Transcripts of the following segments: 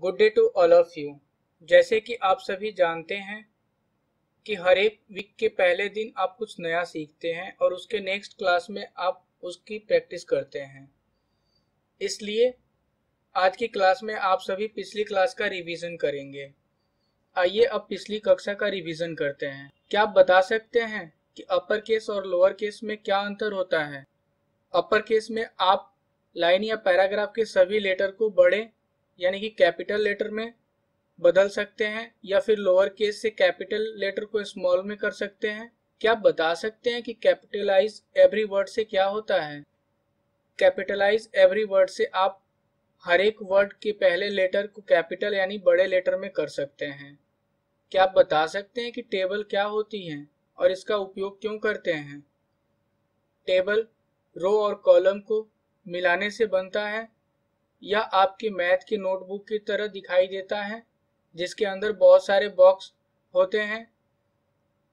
Good day to all of you जैसे कि आप सभी जानते हैं कि हर एक वीक के पहले दिन आप कुछ नया सीखते हैं और उसके नेक्स्ट क्लास में आप उसकी प्रैक्टिस करते हैं इसलिए आज की क्लास में आप सभी पिछली क्लास का रिवीजन करेंगे आइए अब पिछली कक्षा का रिवीजन करते हैं क्या आप बता सकते हैं कि अपर केस और लोअर केस में क्या अंतर होता है अपर केस में आप लाइन या पैराग्राफ के सभी लेटर को बड़े यानी कि कैपिटल लेटर में बदल सकते हैं या फिर लोअर केस से कैपिटल लेटर को स्मॉल में कर सकते हैं क्या आप बता सकते हैं कि कैपिटलाइज एवरी वर्ड से क्या होता है कैपिटलाइज एवरी वर्ड से आप हर एक वर्ड के पहले लेटर को कैपिटल यानी बड़े लेटर में कर सकते हैं क्या आप बता सकते हैं कि टेबल क्या होती है और इसका उपयोग क्यों करते हैं टेबल रो और कॉलम को मिलाने से बनता है या आपके मैथ के नोटबुक की तरह दिखाई देता है जिसके अंदर बहुत सारे बॉक्स होते हैं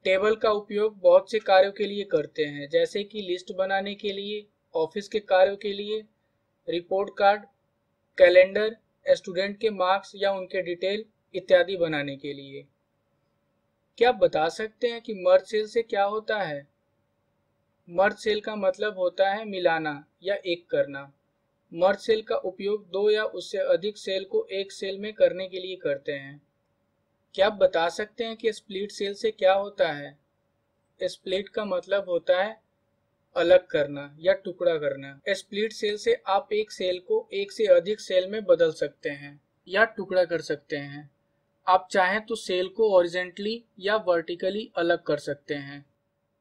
टेबल का उपयोग बहुत से कार्यों के लिए करते हैं जैसे कि लिस्ट बनाने के लिए ऑफिस के कार्यों के लिए रिपोर्ट कार्ड कैलेंडर स्टूडेंट के मार्क्स या उनके डिटेल इत्यादि बनाने के लिए क्या आप बता सकते हैं कि मर्ज सेल से क्या होता है मर्ज सेल का मतलब होता है मिलाना या एक करना मर्ज सेल का उपयोग दो या उससे अधिक सेल को एक सेल में करने के लिए करते हैं क्या आप बता सकते हैं कि स्प्लिट सेल से क्या होता है स्प्लिट का मतलब होता है अलग करना या टुकड़ा करना स्प्लिट सेल से आप एक सेल को एक से अधिक सेल में बदल सकते हैं या टुकड़ा कर सकते हैं आप चाहें तो सेल को ओरिजेंटली या वर्टिकली अलग कर सकते हैं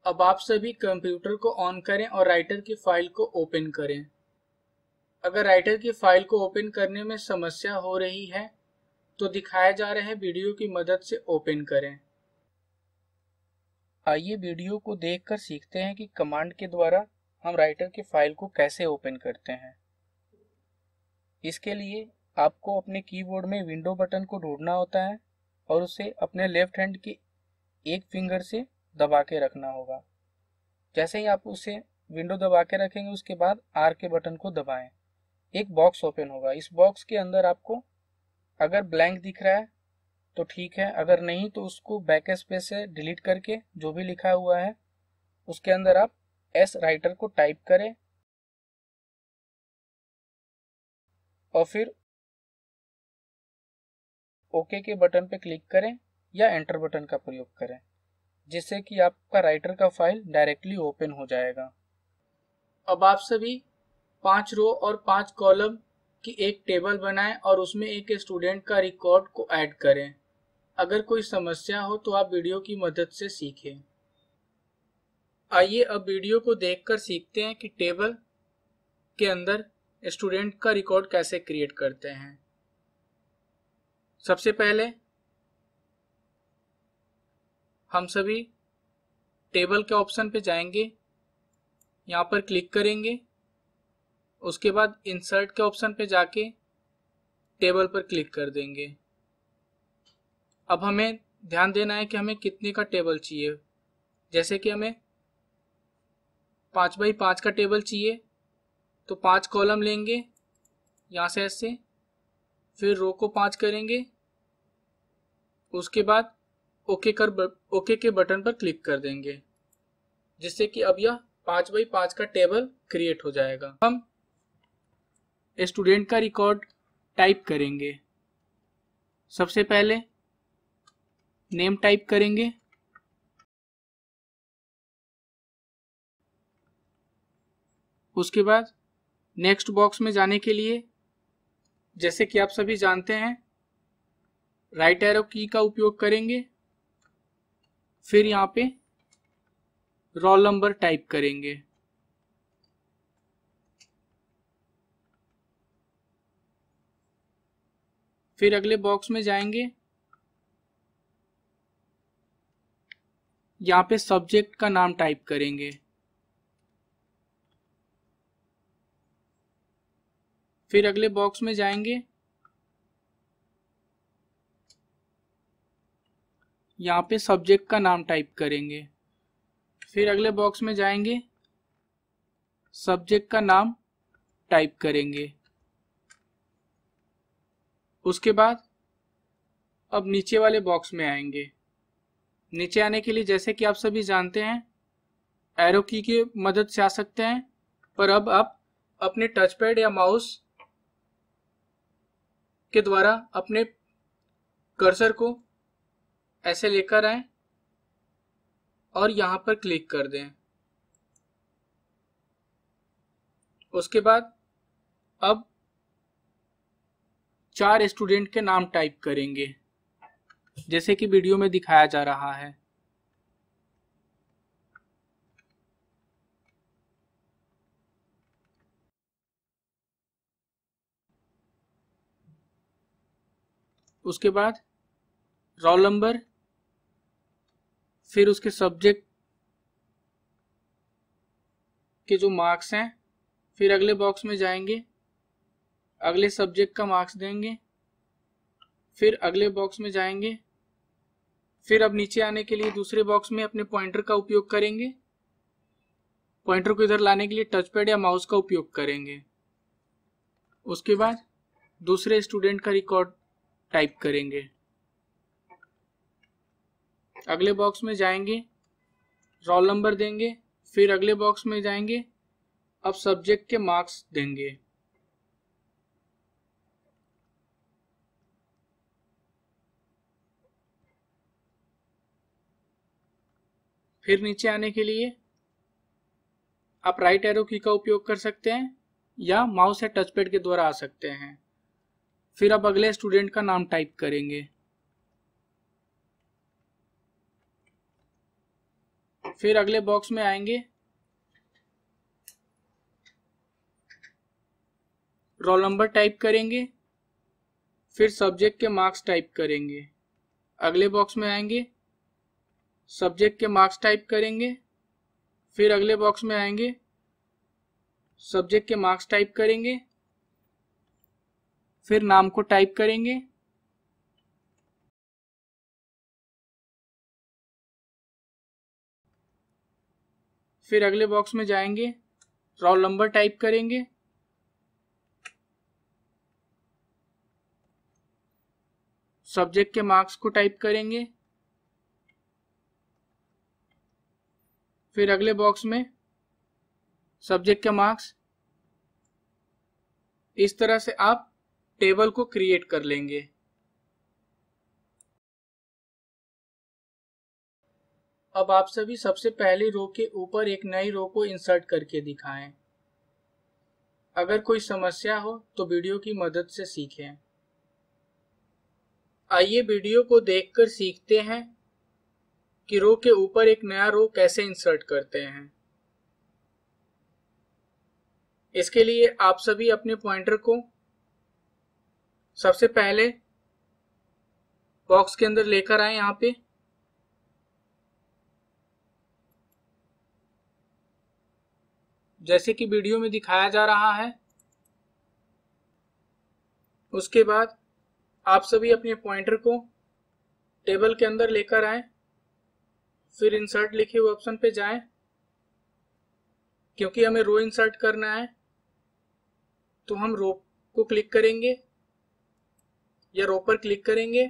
अब आप सभी कंप्यूटर को ऑन करें और राइटर की फाइल को ओपन करें अगर राइटर की फाइल को ओपन करने में समस्या हो रही है तो दिखाए जा रहे वीडियो की मदद से ओपन करें आइए वीडियो को देखकर सीखते हैं कि कमांड के द्वारा हम राइटर की फाइल को कैसे ओपन करते हैं इसके लिए आपको अपने कीबोर्ड में विंडो बटन को ढूंढना होता है और उसे अपने लेफ्ट हैंड के एक फिंगर से दबा के रखना होगा जैसे ही आप उसे विंडो दबा के रखेंगे उसके बाद आर के बटन को दबाएं एक बॉक्स ओपन होगा इस बॉक्स के अंदर आपको अगर ब्लैंक दिख रहा है तो ठीक है अगर नहीं तो उसको बैक स्पेस से डिलीट करके जो भी लिखा हुआ है उसके अंदर आप एस राइटर को टाइप करें और फिर ओके के बटन पर क्लिक करें या एंटर बटन का प्रयोग करें जिससे कि आपका राइटर का फाइल डायरेक्टली ओपन हो जाएगा अब आप सभी पांच रो और पांच कॉलम की एक टेबल बनाएं और उसमें एक स्टूडेंट का रिकॉर्ड को ऐड करें अगर कोई समस्या हो तो आप वीडियो की मदद से सीखें आइए अब वीडियो को देखकर सीखते हैं कि टेबल के अंदर स्टूडेंट का रिकॉर्ड कैसे क्रिएट करते हैं सबसे पहले हम सभी टेबल के ऑप्शन पे जाएंगे यहाँ पर क्लिक करेंगे उसके बाद इंसर्ट के ऑप्शन पे जाके टेबल पर क्लिक कर देंगे अब हमें ध्यान देना है कि हमें कितने का टेबल चाहिए जैसे कि हमें पाँच बाई पाँच का टेबल चाहिए तो पाँच कॉलम लेंगे यहाँ से ऐसे फिर रो को पाँच करेंगे उसके बाद ओके कर ओके के बटन पर क्लिक कर देंगे जिससे कि अब यह पाँच बाई पाँच का टेबल क्रिएट हो जाएगा हम स्टूडेंट का रिकॉर्ड टाइप करेंगे सबसे पहले नेम टाइप करेंगे उसके बाद नेक्स्ट बॉक्स में जाने के लिए जैसे कि आप सभी जानते हैं राइट एरो की का उपयोग करेंगे फिर यहाँ पे रोल नंबर टाइप करेंगे फिर अगले बॉक्स में जाएंगे यहां पे सब्जेक्ट का नाम टाइप करेंगे फिर अगले बॉक्स में जाएंगे यहां पे सब्जेक्ट का नाम टाइप करेंगे फिर अगले बॉक्स में जाएंगे सब्जेक्ट का नाम टाइप करेंगे उसके बाद अब नीचे वाले बॉक्स में आएंगे नीचे आने के लिए जैसे कि आप सभी जानते हैं एरो की के मदद से आ सकते हैं पर अब आप अपने टच पैड या माउस के द्वारा अपने कर्सर को ऐसे लेकर आए और यहां पर क्लिक कर दें उसके बाद अब चार स्टूडेंट के नाम टाइप करेंगे जैसे कि वीडियो में दिखाया जा रहा है उसके बाद रोल नंबर फिर उसके सब्जेक्ट के जो मार्क्स हैं फिर अगले बॉक्स में जाएंगे अगले सब्जेक्ट का मार्क्स देंगे फिर अगले बॉक्स में जाएंगे फिर अब नीचे आने के लिए दूसरे बॉक्स में अपने पॉइंटर का उपयोग करेंगे पॉइंटर को इधर लाने के लिए टच पैड या माउस का उपयोग करेंगे उसके बाद दूसरे स्टूडेंट का रिकॉर्ड टाइप करेंगे अगले बॉक्स में जाएंगे रोल नंबर देंगे फिर अगले बॉक्स में जाएंगे अब सब्जेक्ट के मार्क्स देंगे फिर नीचे आने के लिए आप राइट एरो की का उपयोग कर सकते हैं या माउस या टचपैड के द्वारा आ सकते हैं फिर आप अगले स्टूडेंट का नाम टाइप करेंगे फिर अगले बॉक्स में आएंगे रोल नंबर टाइप करेंगे फिर सब्जेक्ट के मार्क्स टाइप करेंगे अगले बॉक्स में आएंगे सब्जेक्ट के मार्क्स टाइप करेंगे फिर अगले बॉक्स में आएंगे सब्जेक्ट के मार्क्स टाइप करेंगे फिर नाम को टाइप करेंगे फिर अगले बॉक्स में जाएंगे रोल नंबर टाइप करेंगे सब्जेक्ट के मार्क्स को टाइप करेंगे फिर अगले बॉक्स में सब्जेक्ट के मार्क्स इस तरह से आप टेबल को क्रिएट कर लेंगे अब आप सभी सबसे पहली रो के ऊपर एक नई रो को इंसर्ट करके दिखाएं। अगर कोई समस्या हो तो वीडियो की मदद से सीखें आइए वीडियो को देखकर सीखते हैं कि रो के ऊपर एक नया रो कैसे इंसर्ट करते हैं इसके लिए आप सभी अपने पॉइंटर को सबसे पहले बॉक्स के अंदर लेकर आए यहां पे जैसे कि वीडियो में दिखाया जा रहा है उसके बाद आप सभी अपने पॉइंटर को टेबल के अंदर लेकर आए फिर इंसर्ट लिखे हुए ऑप्शन पे जाएं क्योंकि हमें रो इंसर्ट करना है तो हम रो को क्लिक करेंगे या रो पर क्लिक करेंगे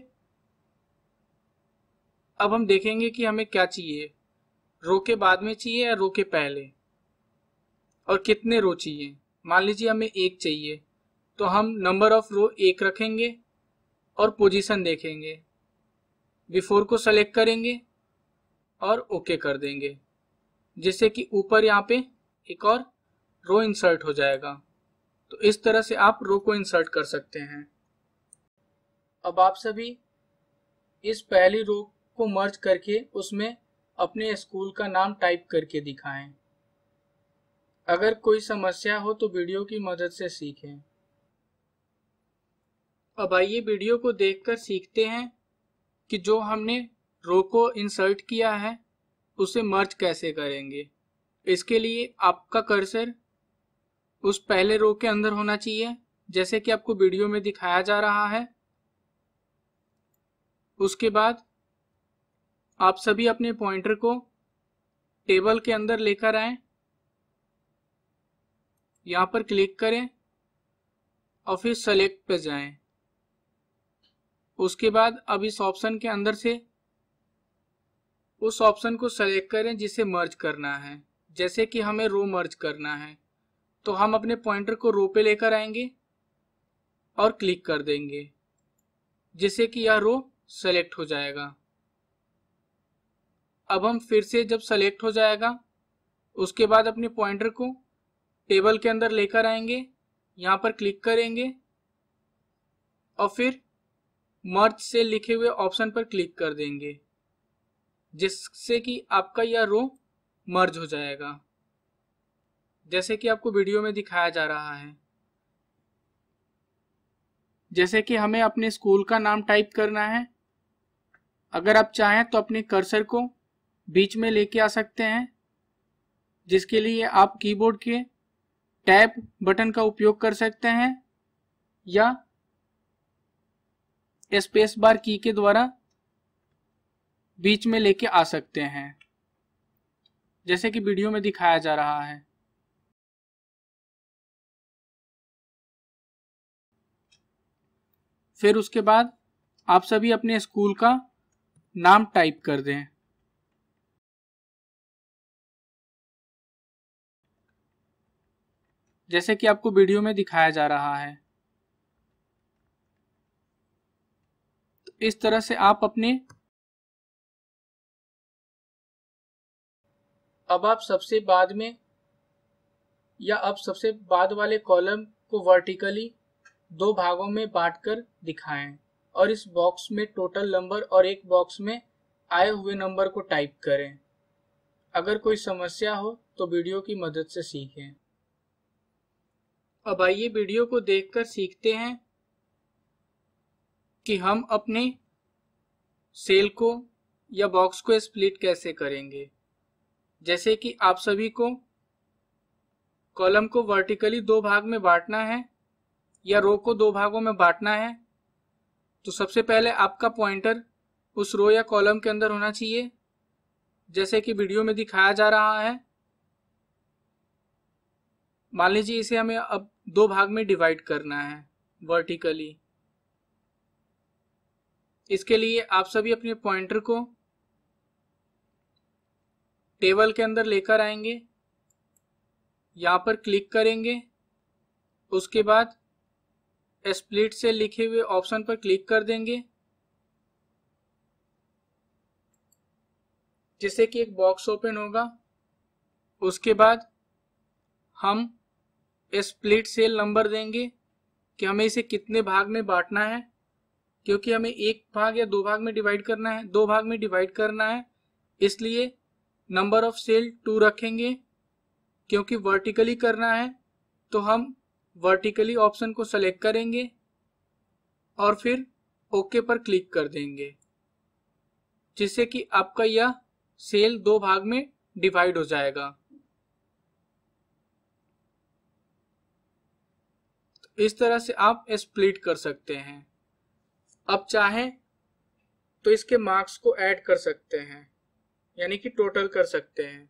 अब हम देखेंगे कि हमें क्या चाहिए रो के बाद में चाहिए या रो के पहले और कितने रो चाहिए मान लीजिए हमें एक चाहिए तो हम नंबर ऑफ रो एक रखेंगे और पोजीशन देखेंगे बिफोर को सेलेक्ट करेंगे और ओके okay कर देंगे जैसे कि ऊपर यहाँ पे एक और रो इंसर्ट हो जाएगा तो इस तरह से आप रो को इंसर्ट कर सकते हैं अब आप सभी इस पहली रो को मर्ज करके उसमें अपने स्कूल का नाम टाइप करके दिखाएं। अगर कोई समस्या हो तो वीडियो की मदद से सीखें अब आइए वीडियो को देखकर सीखते हैं कि जो हमने रो को इंसर्ट किया है उसे मर्ज कैसे करेंगे इसके लिए आपका कर्सर उस पहले रो के अंदर होना चाहिए जैसे कि आपको वीडियो में दिखाया जा रहा है उसके बाद आप सभी अपने पॉइंटर को टेबल के अंदर लेकर आए यहाँ पर क्लिक करें और फिर सेलेक्ट पर जाएं। उसके बाद अब इस ऑप्शन के अंदर से उस ऑप्शन को सेलेक्ट करें जिसे मर्ज करना है जैसे कि हमें रो मर्ज करना है तो हम अपने पॉइंटर को रो पे लेकर आएंगे और क्लिक कर देंगे जिससे कि यह रो सेलेक्ट हो जाएगा अब हम फिर से जब सेलेक्ट हो जाएगा उसके बाद अपने पॉइंटर को टेबल के अंदर लेकर आएंगे यहाँ पर क्लिक करेंगे और फिर मर्ज से लिखे हुए ऑप्शन पर क्लिक कर देंगे जिससे कि आपका यह रो मर्ज हो जाएगा जैसे कि आपको वीडियो में दिखाया जा रहा है जैसे कि हमें अपने स्कूल का नाम टाइप करना है अगर आप चाहें तो अपने कर्सर को बीच में लेके आ सकते हैं जिसके लिए आप कीबोर्ड के टैब बटन का उपयोग कर सकते हैं या स्पेस बार की के द्वारा बीच में लेके आ सकते हैं जैसे कि वीडियो में दिखाया जा रहा है फिर उसके बाद आप सभी अपने स्कूल का नाम टाइप कर दें जैसे कि आपको वीडियो में दिखाया जा रहा है तो इस तरह से आप अपने अब आप सबसे बाद में या अब सबसे बाद वाले कॉलम को वर्टिकली दो भागों में बांटकर दिखाएं और इस बॉक्स में टोटल नंबर और एक बॉक्स में आए हुए नंबर को टाइप करें अगर कोई समस्या हो तो वीडियो की मदद से सीखें अब आइए वीडियो को देखकर सीखते हैं कि हम अपने सेल को या बॉक्स को स्प्लिट कैसे करेंगे जैसे कि आप सभी को कॉलम को वर्टिकली दो भाग में बांटना है या रो को दो भागों में बांटना है तो सबसे पहले आपका पॉइंटर उस रो या कॉलम के अंदर होना चाहिए जैसे कि वीडियो में दिखाया जा रहा है मान लीजिए इसे हमें अब दो भाग में डिवाइड करना है वर्टिकली इसके लिए आप सभी अपने पॉइंटर को टेबल के अंदर लेकर आएंगे यहाँ पर क्लिक करेंगे उसके बाद स्प्लिट से लिखे हुए ऑप्शन पर क्लिक कर देंगे जिससे कि एक बॉक्स ओपन होगा उसके बाद हम स्प्लिट सेल नंबर देंगे कि हमें इसे कितने भाग में बांटना है क्योंकि हमें एक भाग या दो भाग में डिवाइड करना है दो भाग में डिवाइड करना है इसलिए नंबर ऑफ सेल टू रखेंगे क्योंकि वर्टिकली करना है तो हम वर्टिकली ऑप्शन को सेलेक्ट करेंगे और फिर ओके पर क्लिक कर देंगे जिससे कि आपका यह सेल दो भाग में डिवाइड हो जाएगा तो इस तरह से आप स्प्लिट कर सकते हैं अब चाहें तो इसके मार्क्स को ऐड कर सकते हैं यानी कि टोटल कर सकते हैं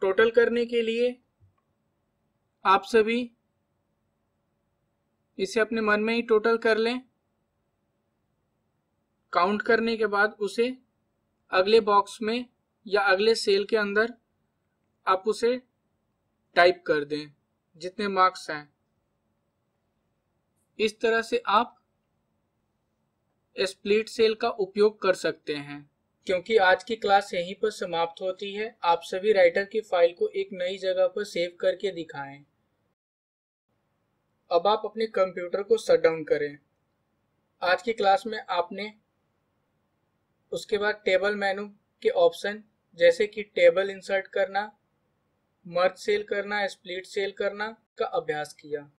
टोटल करने के लिए आप सभी इसे अपने मन में ही टोटल कर लें काउंट करने के बाद उसे अगले बॉक्स में या अगले सेल के अंदर आप उसे टाइप कर दें जितने मार्क्स हैं इस तरह से आप स्प्लिट सेल का उपयोग कर सकते हैं क्योंकि आज की क्लास यहीं पर समाप्त होती है आप सभी राइटर की फाइल को एक नई जगह पर सेव करके दिखाएं। अब आप अपने कंप्यूटर को शट डाउन करें आज की क्लास में आपने उसके बाद टेबल मेनू के ऑप्शन जैसे कि टेबल इंसर्ट करना मर्ज सेल करना स्प्लिट सेल करना का अभ्यास किया